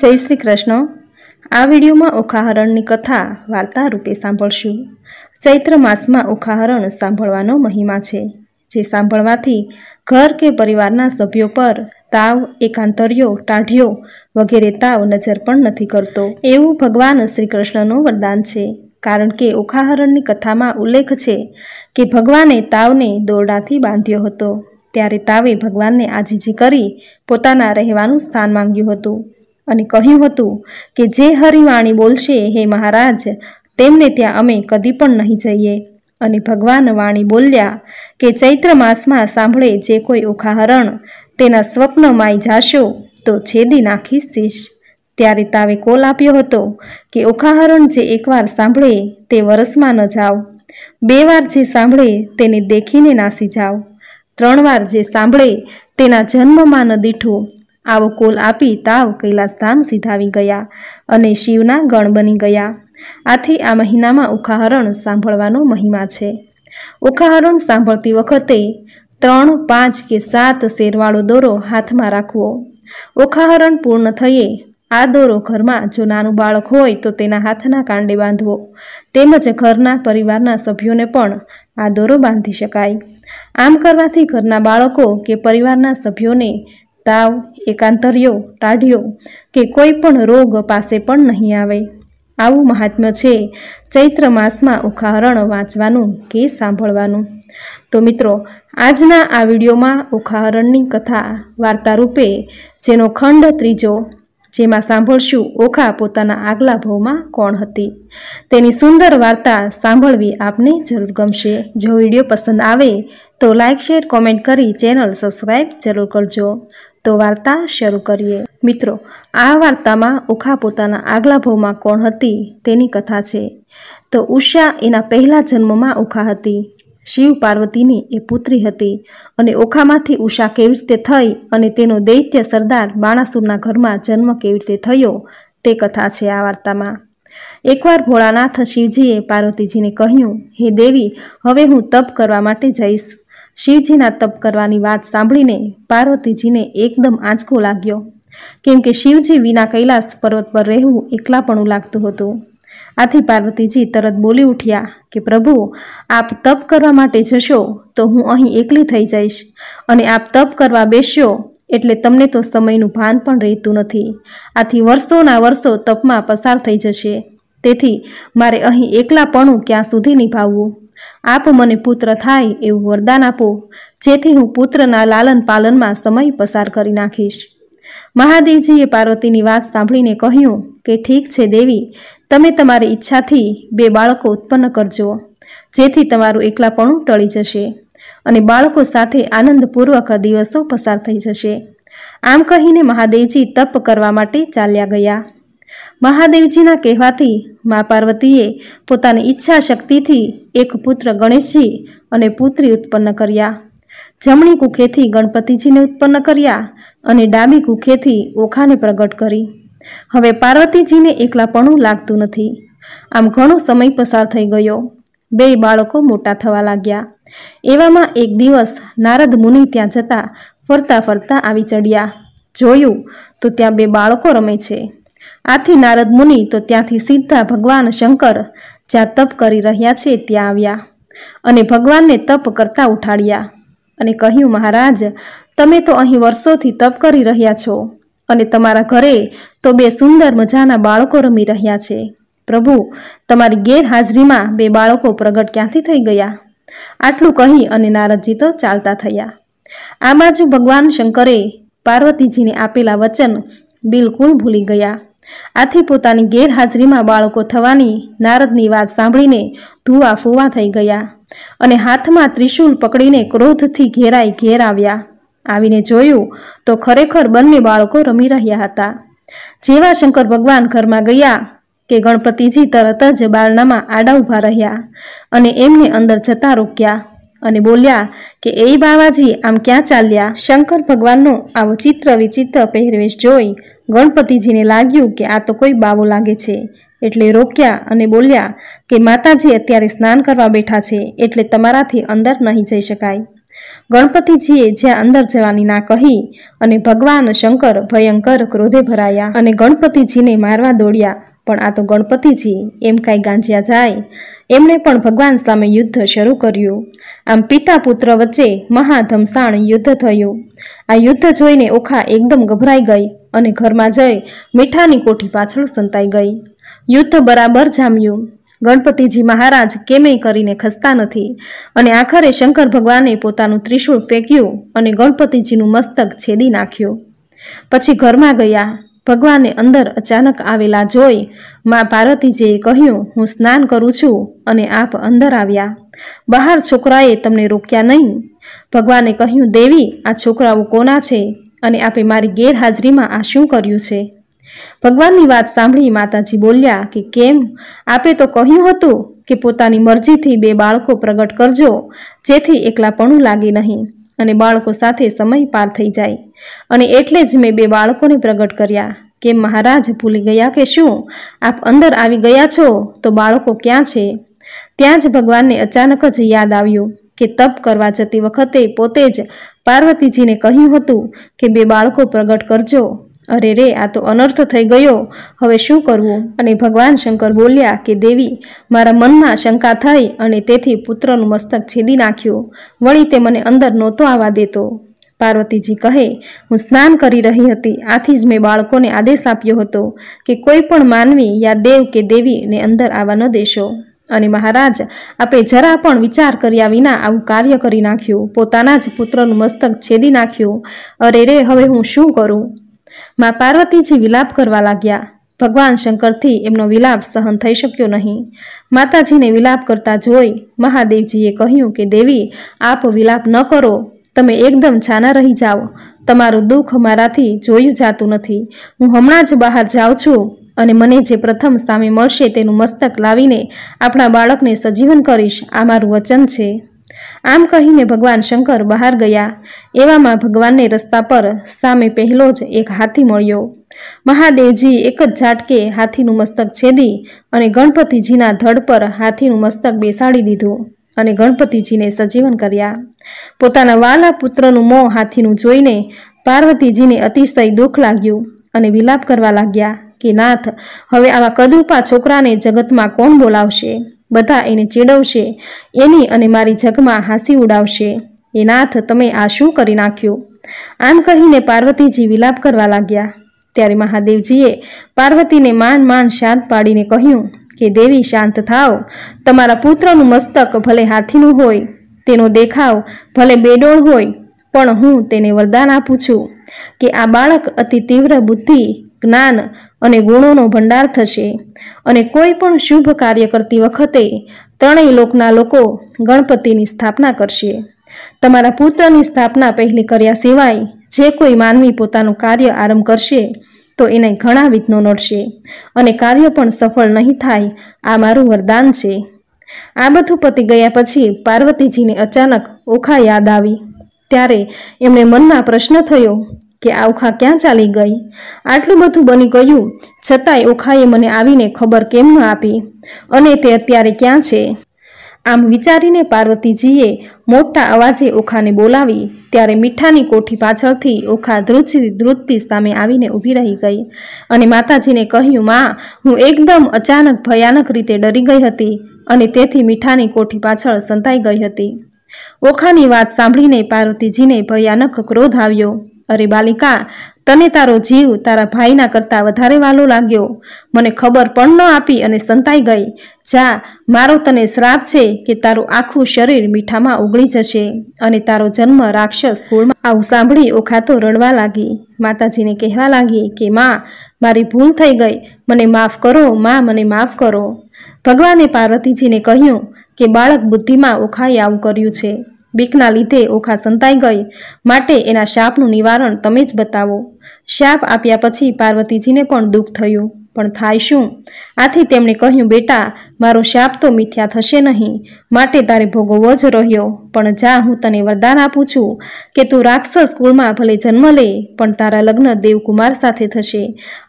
જય શ્રી કૃષ્ણ આ વિડીયોમાં ઉખાહરણની કથા વાર્તા રૂપે સાંભળશું ચૈત્ર માસમાં ઉખાહરણ સાંભળવાનો મહિમા છે જે સાંભળવાથી ઘર કે પરિવારના સભ્યો પર તાવ એકાંતર્યો ટાઢ્યો વગેરે તાવ નજર પણ નથી કરતો એવું ભગવાન શ્રી કૃષ્ણનું વરદાન છે કારણ કે ઉખાહરણની કથામાં ઉલ્લેખ છે કે ભગવાને તાવને દોરડાથી બાંધ્યો હતો ત્યારે તાવે ભગવાનને આજીજી કરી પોતાના રહેવાનું સ્થાન માંગ્યું હતું અને કહ્યું હતું કે જે હરિવાણી બોલશે હે મહારાજ તેમને ત્યાં અમે કદી પણ નહીં જઈએ અને ભગવાન વાણી બોલ્યા કે ચૈત્ર માસમાં સાંભળે જે કોઈ ઉખાહરણ તેના સ્વપ્ન સ્વપ્નમાંય જાશો તો છેદી નાખી શીશ ત્યારે તાવે કોલ આપ્યો હતો કે ઉખાહરણ જે એકવાર સાંભળે તે વરસમાં ન જાઓ બે વાર જે સાંભળે તેને દેખીને નાસી જાઓ ત્રણ વાર જે સાંભળે તેના જન્મમાં ન દીઠું આવો કોલ આપી તાવ કૈલાસધામ સીધાવી ગયા અને શિવના ગણ બની ગયા આથી આ મહિનામાં ઉખાહરણ સાંભળવાનો મહિમા છે ઉખાહરણ સાંભળતી વખતે ત્રણ પાંચ કે સાત શેરવાળો દોરો હાથમાં રાખવો ઉખાહરણ પૂર્ણ થયે આ દોરો ઘરમાં જો નાનું બાળક હોય તો તેના હાથના કાંડે બાંધવો તેમજ ઘરના પરિવારના સભ્યોને પણ આ દોરો બાંધી શકાય આમ કરવાથી ઘરના બાળકો કે પરિવારના સભ્યોને તાવ એકાંતર્યો ટાઢિયો કે કોઈ પણ રોગ પાસે પણ નહીં આવે આવું મહાત્મ્ય છે ચૈત્ર માસમાં ઉખાહરણ વાંચવાનું કે સાંભળવાનું તો મિત્રો આજના આ વિડીયોમાં ઉખાહરણની કથા વાર્તા રૂપે જેનો ખંડ ત્રીજો જેમાં સાંભળશું ઓખા પોતાના આગલા ભાવમાં કોણ હતી તેની સુંદર વાર્તા સાંભળવી આપને જરૂર ગમશે જો વિડીયો પસંદ આવે તો લાઇક શેર કોમેન્ટ કરી ચેનલ સબસ્ક્રાઈબ જરૂર કરજો તો વાર્તા શરૂ કરીએ મિત્રો આ વાર્તામાં ઉખા પોતાના આગલા ભાવમાં કોણ હતી તેની કથા છે તો ઉષા એના પહેલા જન્મમાં ઉખા હતી શિવ પાર્વતીની એ પુત્રી હતી અને ઓખામાંથી ઉષા કેવી રીતે થઈ અને તેનો દૈત્ય સરદાર બાણાસુરના ઘરમાં જન્મ કેવી રીતે થયો તે કથા છે આ વાર્તામાં એકવાર ભોળાનાથ શિવજીએ પાર્વતીજીને કહ્યું હે દેવી હવે હું તપ કરવા માટે જઈશ શિવજીના તપ કરવાની વાત સાંભળીને પાર્વતીજીને એકદમ આંચકો લાગ્યો કેમ કે શિવજી વિના કૈલાસ પર્વત પર રહેવું એકલાપણું લાગતું હતું આથી પાર્વતીજી તરત બોલી ઉઠ્યા કે પ્રભુ આપ તપ કરવા માટે જશો તો હું અહીં એકલી થઈ જઈશ અને આપ તપ કરવા બેસ્યો એટલે તમને તો સમયનું ભાન પણ રહેતું નથી આથી વર્ષોના વર્ષો તપમાં પસાર થઈ જશે તેથી મારે અહીં એકલાપણું ક્યાં સુધી નિભાવવું આપ મને પુત્ર થાય એવું વરદાન આપો જેથી હું પુત્રના લાલન પાલનમાં સમય પસાર કરી નાખીશ મહાદેવજીએ પાર્વતીની વાત સાંભળીને કહ્યું કે ઠીક છે દેવી તમે તમારી ઈચ્છાથી બે બાળકો ઉત્પન્ન કરજો જેથી તમારું એકલાપણું ટળી જશે અને બાળકો સાથે આનંદપૂર્વક દિવસો પસાર થઈ જશે આમ કહીને મહાદેવજી તપ કરવા માટે ચાલ્યા ગયા મહાદેવજીના કહેવાથી મા પાર્વતીએ પોતાની ઈચ્છા શક્તિથી એક પુત્ર ગણેશજી અને પુત્રી ઉત્પન્ન કર્યા જમણી કુખેથી ગણપતિજીને ઉત્પન્ન કર્યા અને ડાબી કુખેથી ઓખાને પ્રગટ કરી હવે પાર્વતીજીને એકલાપણું લાગતું નથી આમ ઘણો સમય પસાર થઈ ગયો બે બાળકો મોટા થવા લાગ્યા એવામાં એક દિવસ નારદ મુનિ ત્યાં જતા ફરતા ફરતા આવી ચડ્યા જોયું તો ત્યાં બે બાળકો રમે છે આથી નારદ મુનિ તો ત્યાંથી સીધા ભગવાન શંકર જ્યાં તપ કરી રહ્યા છે ત્યાં આવ્યા અને ભગવાનને તપ કરતા ઉઠાડ્યા અને કહ્યું મહારાજ તમે તો અહીં વર્ષોથી તપ કરી રહ્યા છો અને તમારા ઘરે તો બે સુંદર મજાના બાળકો રમી રહ્યા છે પ્રભુ તમારી ગેરહાજરીમાં બે બાળકો પ્રગટ ક્યાંથી થઈ ગયા આટલું કહી અને નારદજી તો ચાલતા થયા આ બાજુ ભગવાન શંકરે પાર્વતીજીને આપેલા વચન બિલકુલ ભૂલી ગયા આથી પોતાની ગેરહાજરીમાં બાળકો થવાની નારદની વાત સાંભળીને ધુવા ફૂવા થઈ ગયા અને હાથમાં ત્રિશુલ પકડીને ક્રોધથી ઘેરાઈ ઘેર આવ્યા આવીને જોયું તો ખરેખર બંને બાળકો રમી રહ્યા હતા જેવા શંકર ભગવાન ઘરમાં ગયા કે ગણપતિજી તરત જ બારણામાં આડા ઊભા રહ્યા અને એમને અંદર જતા રોક્યા અને બોલ્યા કે એ બાવાજી આમ ક્યાં ચાલ્યા શંકર ભગવાનનો આવો ચિત્ર વિચિત્ર પહેરવેશ જોઈ ગણપતિજીને લાગ્યું કે આ તો કોઈ બાવો લાગે છે એટલે રોક્યા અને બોલ્યા કે માતાજી અત્યારે સ્નાન કરવા બેઠા છે એટલે તમારાથી અંદર નહીં જઈ શકાય ગણપતિજીએ જ્યાં અંદર જવાની ના કહી અને ભગવાન શંકર ભયંકર ક્રોધે ભરાયા અને ગણપતિજીને મારવા દોડ્યા પણ આ તો ગણપતિજી એમ કાંઈ ગાંજ્યા જાય એમણે પણ ભગવાન સામે યુદ્ધ શરૂ કર્યું આમ પિતા પુત્ર વચ્ચે મહાધમસાણ યુદ્ધ થયું આ યુદ્ધ જોઈને ઓખા એકદમ ગભરાઈ ગઈ અને ઘરમાં જઈ મીઠાની કોઠી પાછળ સંતાઈ ગઈ યુદ્ધ બરાબર જામ્યું ગણપતિજી મહારાજ કેમેય કરીને ખસતા નથી અને આખરે શંકર ભગવાને પોતાનું ત્રિશૂળ ફેંક્યું અને ગણપતિજીનું મસ્તક છેદી નાખ્યું પછી ઘરમાં ગયા ભગવાને અંદર અચાનક આવેલા જોઈ મા પાર્વતીજીએ કહ્યું હું સ્નાન કરું છું અને આપ અંદર આવ્યા બહાર છોકરાએ તમને રોક્યા નહીં ભગવાને કહ્યું દેવી આ છોકરાઓ કોના છે અને આપે મારી ગેરહાજરીમાં આ શું કર્યું છે ભગવાનની વાત સાંભળી માતાજી બોલ્યા કે કેમ આપે તો કહ્યું હતું કે પોતાની મરજીથી બે બાળકો પ્રગટ કરજો જેથી એકલાપણું લાગે નહીં અને બાળકો સાથે સમય પાર થઈ જાય અને એટલે જ મેં બે બાળકોને પ્રગટ કર્યા કે મહારાજ ભૂલી ગયા કે શું આપ અંદર આવી ગયા છો તો બાળકો ક્યાં છે ત્યાં જ ભગવાનને અચાનક જ યાદ આવ્યું કે તપ કરવા જતી વખતે પોતે જ પાર્વતીજીને કહ્યું હતું કે બે બાળકો પ્રગટ કરજો અરે રે આ તો અનર્થ થઈ ગયો હવે શું કરવું અને ભગવાન શંકર બોલ્યા કે દેવી મારા મનમાં શંકા થઈ અને તેથી પુત્રનું મસ્તક છેદી નાખ્યું વળી તે મને અંદર નહોતો આવવા દેતો પાર્વતીજી કહે હું સ્નાન કરી રહી હતી આથી જ મેં બાળકોને આદેશ આપ્યો હતો કે કોઈ પણ માનવી યા દેવ કે દેવીને અંદર આવવા ન દેશો અને મહારાજ આપે જરા પણ વિચાર કર્યા વિના આવું કાર્ય કરી નાખ્યું પોતાના જ પુત્રનું મસ્તક છેદી નાખ્યું અરે રે હવે હું શું કરું મા પાર્વતીજી વિલાપ કરવા લાગ્યા ભગવાન શંકરથી એમનો વિલાપ સહન થઈ શક્યો નહીં માતાજીને વિલાપ કરતા જોઈ મહાદેવજીએ કહ્યું કે દેવી આપ વિલાપ ન કરો તમે એકદમ છાના રહી જાઓ તમારું દુઃખ મારાથી જોયું જાતું નથી હું હમણાં જ બહાર જાઉં છું અને મને જે પ્રથમ સામે મળશે તેનું મસ્તક લાવીને આપણા બાળકને સજીવન કરીશ આ મારું વચન છે આમ કહીને ભગવાન શંકર બહાર ગયા એવામાં ભગવાનને રસ્તા પર સામે પહેલો જ એક હાથી મળ્યો મહાદેવજી એક જ ઝાટકે હાથીનું મસ્તક છેદી અને ગણપતિજીના ધડ પર હાથીનું મસ્તક બેસાડી દીધું અને ગણપતિજીને સજીવન કર્યા પોતાના વાલા પુત્રનું મોં હાથીનું જોઈને પાર્વતીજીને અતિશય દુઃખ લાગ્યું અને વિલાપ કરવા લાગ્યા કે નાથ હવે આવા કદરૂપા છોકરાને જગતમાં કોણ બોલાવશે બધા એને ચીડવશે એની અને મારી જગમાં હાંસી ઉડાવશે એ નાથ તમે આ શું કરી નાખ્યું આમ કહીને પાર્વતીજી વિલાપ કરવા લાગ્યા ત્યારે મહાદેવજીએ પાર્વતીને માન માન શાંત પાડીને કહ્યું કે દેવી શાંત થાઓ તમારા પુત્રનું મસ્તક ભલે હાથીનું હોય તેનો દેખાવ ભલે બેડોળ હોય પણ હું તેને વરદાન આપું છું કે આ બાળક અતિ તીવ્ર બુદ્ધિ જ્ઞાન અને ગુણોનો ભંડાર થશે અને કોઈ પણ શુભ કાર્ય કરતી વખતે ત્રણેય લોકના લોકો ગણપતિની સ્થાપના કરશે તમારા પુત્રની સ્થાપના પહેલી કર્યા સિવાય જે કોઈ માનવી પોતાનું કાર્ય આરંભ કરશે તો એને ઘણા વિઘ્નો નડશે અને કાર્ય પણ સફળ નહીં થાય આ મારું વરદાન છે આ બધું પતી ગયા પછી પાર્વતીજીને અચાનક ઓખા યાદ આવી ત્યારે એમણે મનમાં પ્રશ્ન થયો કે આ ઓખા ક્યાં ચાલી ગઈ આટલું બધું બની ગયું છતાંય ઓખાએ મને આવીને ખબર કેમ ન આપી અને તે અત્યારે ક્યાં છે આમ વિચારીને પાર્વતીજીએ મોટા અવાજે ઓખાને બોલાવી ત્યારે મીઠાની કોઠી પાછળથી ઓખા ધ્રુજતી ધ્રુજતી સામે આવીને ઊભી રહી ગઈ અને માતાજીને કહ્યું માં હું એકદમ અચાનક ભયાનક રીતે ડરી ગઈ હતી અને તેથી મીઠાની કોઠી પાછળ સંતાઈ ગઈ હતી ઓખાની વાત સાંભળીને પાર્વતીજીને ભયાનક ક્રોધ આવ્યો અરે બાલિકા તને તારો જીવ તારા ભાઈના કરતાં વધારે વાલો લાગ્યો મને ખબર પણ ન આપી અને સંતાઈ ગઈ જા મારો તને શ્રાપ છે કે તારું આખું શરીર મીઠામાં ઓગળી જશે અને તારો જન્મ રાક્ષસ કુળમાં આવું સાંભળી ઓખાતો રડવા લાગી માતાજીને કહેવા લાગી કે માં મારી ભૂલ થઈ ગઈ મને માફ કરો માં મને માફ કરો ભગવાને પાર્વતીજીને કહ્યું કે બાળક બુદ્ધિમાં ઓખાએ આવું કર્યું છે બીકના લીધે ઓખા સંતાઈ ગઈ માટે એના શાપનું નિવારણ તમે જ બતાવો શાપ આપ્યા પછી પાર્વતીજીને પણ દુઃખ થયું પણ થાય શું આથી તેમણે કહ્યું બેટા મારો શાપ તો મિથ્યા થશે નહીં માટે તારે ભોગવવો જ રહ્યો પણ જા હું તને વરદાન આપું છું કે તું રાક્ષસ કુળમાં ભલે જન્મ લે પણ તારા લગ્ન દેવકુમાર સાથે થશે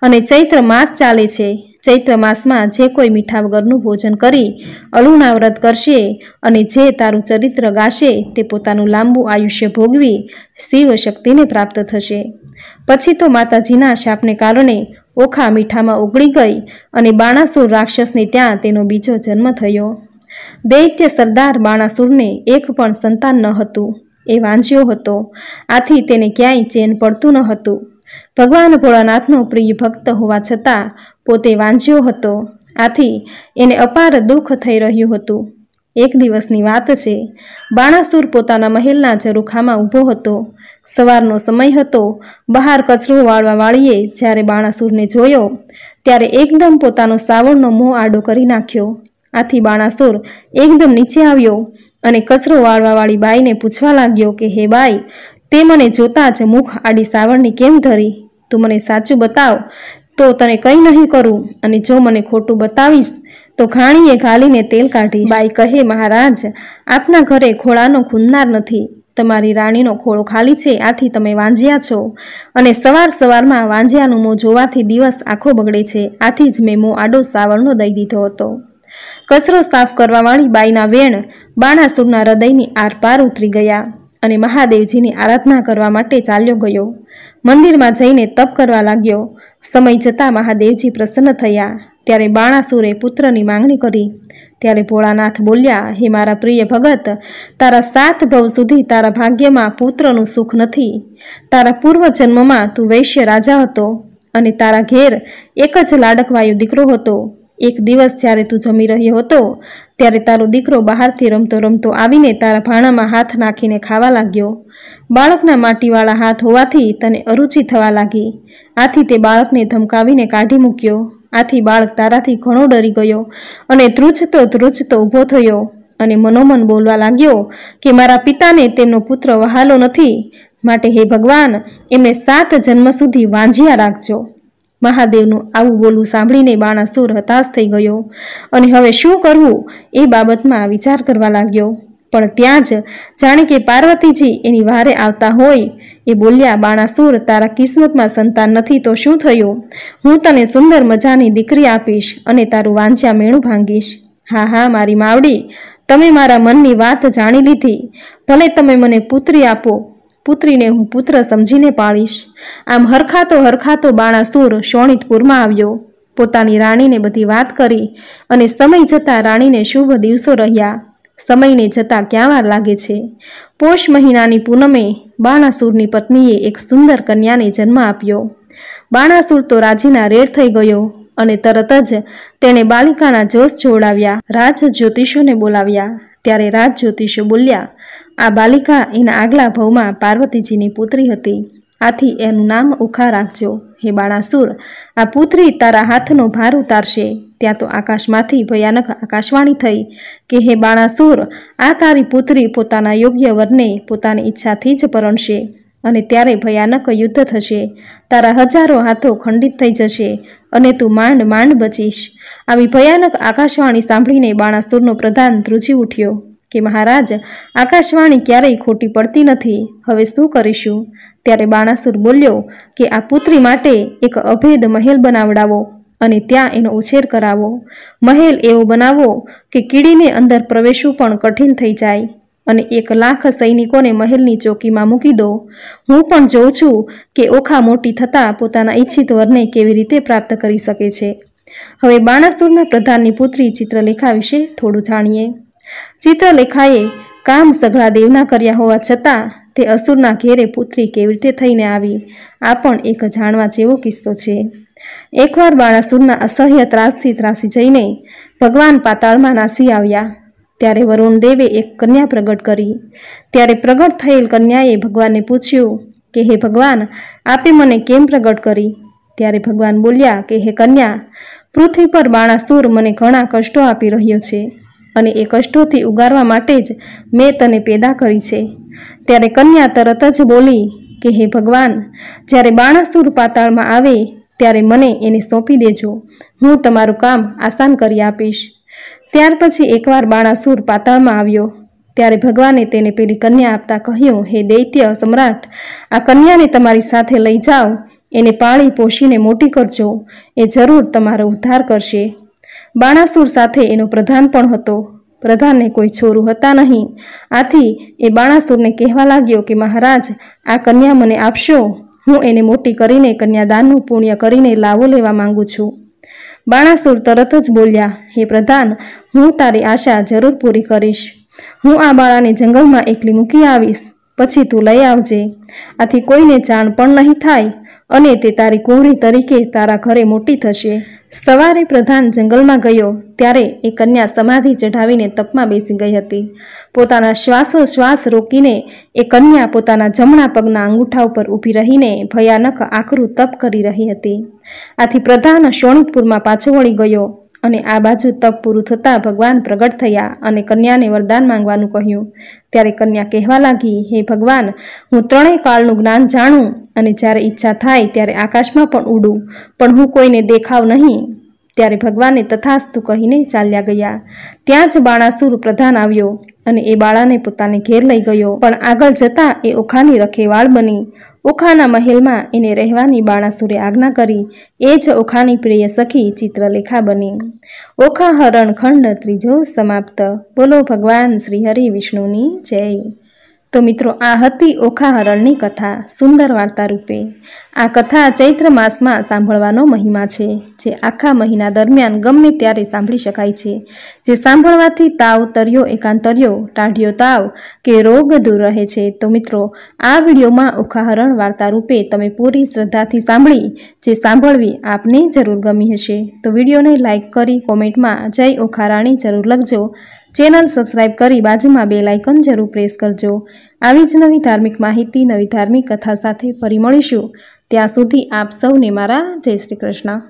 અને ચૈત્ર માસ ચાલે છે ચૈત્ર માસમાં જે કોઈ મીઠા વગરનું ભોજન કરી અલુણા કરશે અને જે તારું ચરિત્ર ગાશે તે પોતાનું લાંબુ આયુષ્ય ભોગવી શિવ શક્તિને પ્રાપ્ત થશે પછી તો માતાજીના શાપને કારણે ઓખા મીઠામાં ઓગળી ગઈ અને બાણાસુર રાક્ષસને ત્યાં તેનો બીજો જન્મ થયો દૈત્ય સરદાર બાણાસુરને એક પણ સંતાન ન હતું એ વાંચ્યો હતો આથી તેને ક્યાંય ચેન પડતું ન હતું ભગવાન ભોળાનાથનો પ્રિય ભક્ત હોવા છતાં પોતે વાંઝ્યો હતો આથી એને અપાર દુઃખ થઈ રહ્યું હતું એક દિવસની વાત છે બાણાસુર પોતાના મહેલના ઝરૂખામાં ઊભો હતો સવારનો સમય હતો બહાર કચરો વાળવા વાળીએ જ્યારે બાણાસુરને જોયો ત્યારે એકદમ પોતાનો સાવરનો મોં આડો કરી નાખ્યો આથી બાણાસુર એકદમ નીચે આવ્યો અને કચરો વાળવાવાળી બાઈને પૂછવા લાગ્યો કે હે બાઈ તે મને જોતા જ મુખ આડી સાવરણી કેમ ધરી તું મને સાચું બતાવ તો તને કંઈ નહીં કરું અને જો મને ખોટું બતાવીશ તો ઘાણીએ ઘાલીને તેલ કાઢી બાઈ કહે મહારાજ આપના ઘરે ખોળાનો ખૂંદનાર નથી તમારી રાણીનો ખોળો ખાલી છે આથી તમે વાંજ્યા છો અને સવાર સવારમાં વાંજ્યાનું મોં જોવાથી દિવસ આખો બગડે છે આથી જ મેં મોં આડો સાવરનો દઈ દીધો હતો કચરો સાફ કરવાવાળી બાઈના વેણ બાણાસુરના હૃદયની આરપાર ઉતરી ગયા અને મહાદેવજીની આરાધના કરવા માટે ચાલ્યો ગયો મંદિરમાં જઈને તપ કરવા લાગ્યો સમય જતાં મહાદેવજી પ્રસન્ન થયા ત્યારે બાણાસુરે પુત્રની માંગણી કરી ત્યારે ભોળાનાથ બોલ્યા હે મારા પ્રિય ભગત તારા સાત ભવ સુધી તારા ભાગ્યમાં પુત્રનું સુખ નથી તારા પૂર્વજન્મમાં તું વૈશ્ય રાજા હતો અને તારા ઘેર એક જ લાડકવાયુ દીકરો હતો એક દિવસ જ્યારે તું જમી રહ્યો હતો ત્યારે તારો દીકરો બહારથી રમતો રમતો આવીને તારા ભાણામાં હાથ નાખીને ખાવા લાગ્યો બાળકના માટીવાળા હાથ હોવાથી તને અરુચિ થવા લાગી આથી તે બાળકને ધમકાવીને કાઢી મૂક્યો આથી બાળક તારાથી ઘણો ડરી ગયો અને ધ્રુજતો ધ્રુજતો ઊભો થયો અને મનોમન બોલવા લાગ્યો કે મારા પિતાને તેમનો પુત્ર વહાલો નથી માટે હે ભગવાન એમને સાત જન્મ સુધી વાંઝિયા રાખજો મહાદેવનું આવું બોલવું સાંભળીને બાણાસુર હતાશ થઈ ગયો અને હવે શું કરવું એ બાબતમાં વિચાર કરવા લાગ્યો પણ ત્યાં જ જાણે કે પાર્વતીજી એની વારે આવતા હોય એ બોલ્યા બાણાસુર તારા કિસ્મતમાં સંતાન નથી તો શું થયું હું તને સુંદર મજાની દીકરી આપીશ અને તારું વાંચ્યા મેણું ભાંગીશ હા હા મારી માવડી તમે મારા મનની વાત જાણી લીધી ભલે તમે મને પુત્રી આપો પુત્રીને હું પુત્ર સમજીને પાળીશ આમ હરખાતો હરખાતો બાણાસુર શોણિતપુરમાં આવ્યો પોતાની રાણીને બધી વાત કરી અને સમય જતાં રાણીને શુભ દિવસો રહ્યા સમયને જતાં ક્યાં વાર લાગે છે પોષ મહિનાની પૂનમે બાણાસુરની પત્નીએ એક સુંદર કન્યાને જન્મ આપ્યો બાણાસુર તો રાજીના રેડ થઈ ગયો અને તરત જ તેણે બાલિકાના જોશ જોડાવ્યા રાજ જ્યોતિષોને બોલાવ્યા ત્યારે રાજ જ્યોતિષો બોલ્યા આ બાલિકા એના આગલા ભવમાં પાર્વતીજીની પુત્રી હતી આથી એનું નામ ઉખા રાખજો હે બાણાસુર આ પુત્રી તારા હાથનો ભાર ઉતારશે ત્યાં તો આકાશમાંથી ભયાનક આકાશવાણી થઈ કે હે બાણાસુર આ તારી પુત્રી પોતાના યોગ્ય વરને પોતાની ઈચ્છાથી જ પરણશે અને ત્યારે ભયાનક યુદ્ધ થશે તારા હજારો હાથો ખંડિત થઈ જશે અને તું માંડ માંડ બચીશ આવી ભયાનક આકાશવાણી સાંભળીને બાણાસુરનો પ્રધાન ધ્રુજી ઉઠ્યો કે મહારાજ આકાશવાણી ક્યારેય ખોટી પડતી નથી હવે શું કરીશું ત્યારે બાણાસુર બોલ્યો કે આ પુત્રી માટે એક અભેદ મહેલ બનાવડાવો અને ત્યાં એનો ઉછેર કરાવો મહેલ એવો બનાવો કે કીડીને અંદર પ્રવેશવું પણ કઠિન થઈ જાય અને એક લાખ સૈનિકોને મહેલની ચોકીમાં મૂકી દો હું પણ જોઉં છું કે ઓખા મોટી થતાં પોતાના ઈચ્છિત વરને કેવી રીતે પ્રાપ્ત કરી શકે છે હવે બાણાસુરના પ્રધાનની પુત્રી ચિત્રલેખા વિશે થોડું જાણીએ ચિત્રલેખાએ કામ સઘળા દેવના કર્યા હોવા છતાં તે અસુરના ઘેરે પુત્રી કેવી રીતે થઈને આવી આ પણ એક જાણવા જેવો કિસ્સો છે એકવાર બાણાસુરના અસહ્ય ત્રાસથી ત્રાસી જઈને ભગવાન પાતાળમાં નાસી આવ્યા ત્યારે વરુણ દેવે એક કન્યા પ્રગટ કરી ત્યારે પ્રગટ થયેલ કન્યાએ ભગવાનને પૂછ્યું કે હે ભગવાન આપે મને કેમ પ્રગટ કરી ત્યારે ભગવાન બોલ્યા કે હે કન્યા પૃથ્વી પર બાણાસુર મને ઘણા કષ્ટો આપી રહ્યો છે અને એ કષ્ટોથી ઉગારવા માટે જ મેં તને પેદા કરી છે ત્યારે કન્યા તરત જ બોલી કે હે ભગવાન જ્યારે બાણાસુર પાતાળમાં આવે ત્યારે મને એને સોંપી દેજો હું તમારું કામ આસાન કરી આપીશ ત્યાર પછી એકવાર બાણાસુર પાતાળમાં આવ્યો ત્યારે ભગવાને તેને પેલી કન્યા આપતા કહ્યું હે દૈત્ય સમ્રાટ આ કન્યાને તમારી સાથે લઈ જાઓ એને પાળી પોષીને મોટી કરજો એ જરૂર તમારો ઉદ્ધાર કરશે બાણાસુર સાથે એનો પ્રધાન પણ હતો પ્રધાનને કોઈ છોરું હતા નહીં આથી એ બાણાસુરને કહેવા લાગ્યો કે મહારાજ આ કન્યા મને આપશો હું એને મોટી કરીને કન્યાદાનનું પુણ્ય કરીને લાવો લેવા માંગુ છું બાણાસુર તરત જ બોલ્યા હે પ્રધાન હું તારી આશા જરૂર પૂરી કરીશ હું આ બાળાને જંગલમાં એકલી મૂકી આવીશ પછી તું લઈ આવજે આથી કોઈને જાણ પણ નહીં થાય અને તે તારી કુંવરી તરીકે તારા ઘરે મોટી થશે સવારે પ્રધાન જંગલમાં ગયો ત્યારે એ કન્યા સમાધિ ચઢાવીને તપમાં બેસી ગઈ હતી પોતાના શ્વાસો શ્વાસ રોકીને એ કન્યા પોતાના જમણા પગના અંગૂઠા ઉપર ઊભી રહીને ભયાનક આકરું તપ કરી રહી હતી આથી પ્રધાન શોણિતપુરમાં પાછો વળી ગયો અને આ બાજુ તપ પૂરું થતાં ભગવાન પ્રગટ થયા અને કન્યાને વરદાન માંગવાનું કહ્યું ત્યારે કન્યા કહેવા લાગી હે ભગવાન હું ત્રણેય કાળનું જ્ઞાન જાણું અને જ્યારે ઈચ્છા થાય ત્યારે આકાશમાં પણ ઉડું પણ હું કોઈને દેખાવ નહીં ત્યારે ભગવાને તથાસ્તુ કહીને ચાલ્યા ગયા ત્યાં જ બાણાસુર પ્રધાન આવ્યો અને એ બાળાને પોતાને ઘેર લઈ ગયો પણ આગળ જતાં એ ઓખાની રખેવાળ બની ઓખાના મહેલમાં એને રહેવાની બાણાસુરે આજ્ઞા કરી એ જ ઓખાની પ્રિય સખી ચિત્રલેખા બની ઓખા હરણ ખંડ ત્રીજો સમાપ્ત બોલો ભગવાન શ્રી હરિ વિષ્ણુની જય તો મિત્રો આ હતી ઓખા હરણની કથા સુંદર વાર્તા રૂપે આ કથા ચૈત્ર માસમાં સાંભળવાનો મહિમા છે જે આખા મહિના દરમિયાન ગમે ત્યારે સાંભળી શકાય છે જે સાંભળવાથી તાવ તર્યો એકાંતર્યો ટાઢ્યો તાવ કે રોગ દૂર રહે છે તો મિત્રો આ વિડીયોમાં ઓખા હરણ વાર્તા રૂપે તમે પૂરી શ્રદ્ધાથી સાંભળી જે સાંભળવી આપને જરૂર ગમી હશે તો વિડીયોને લાઇક કરી કોમેન્ટમાં જય ઓખા રાણી જરૂર લખજો ચેનલ સબસ્ક્રાઇબ કરી બાજુમાં બે લાઇકન જરૂર પ્રેસ કરજો આવી જ નવી ધાર્મિક માહિતી નવી ધાર્મિક કથા સાથે ફરી મળીશું ત્યાં સુધી આપ સૌને મારા જય શ્રી કૃષ્ણ